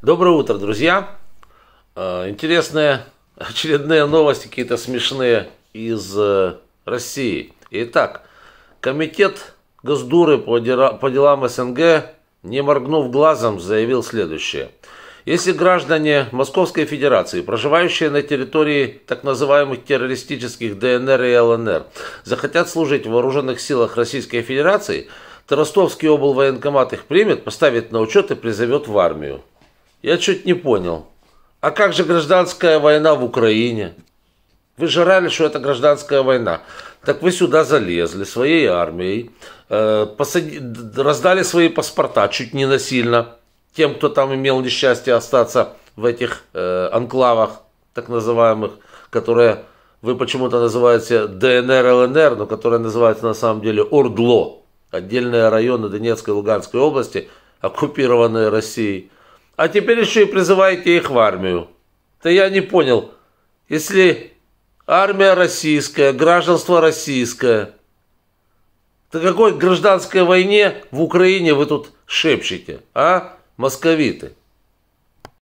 Доброе утро, друзья. Э, интересные очередные новости, какие-то смешные из э, России. Итак, комитет Госдуры по делам СНГ, не моргнув глазом, заявил следующее. Если граждане Московской Федерации, проживающие на территории так называемых террористических ДНР и ЛНР, захотят служить в вооруженных силах Российской Федерации, то Ростовский облвоенкомат их примет, поставит на учет и призовет в армию. Я чуть не понял. А как же гражданская война в Украине? Вы жрали, что это гражданская война. Так вы сюда залезли своей армией, э, посади, раздали свои паспорта чуть не насильно тем, кто там имел несчастье остаться в этих э, анклавах, так называемых, которые вы почему-то называете ДНР, ЛНР, но которые называются на самом деле Ордло. Отдельные районы Донецкой и Луганской области, оккупированные Россией а теперь еще и призываете их в армию. Да я не понял, если армия российская, гражданство российское, то какой гражданской войне в Украине вы тут шепчете, а, московиты?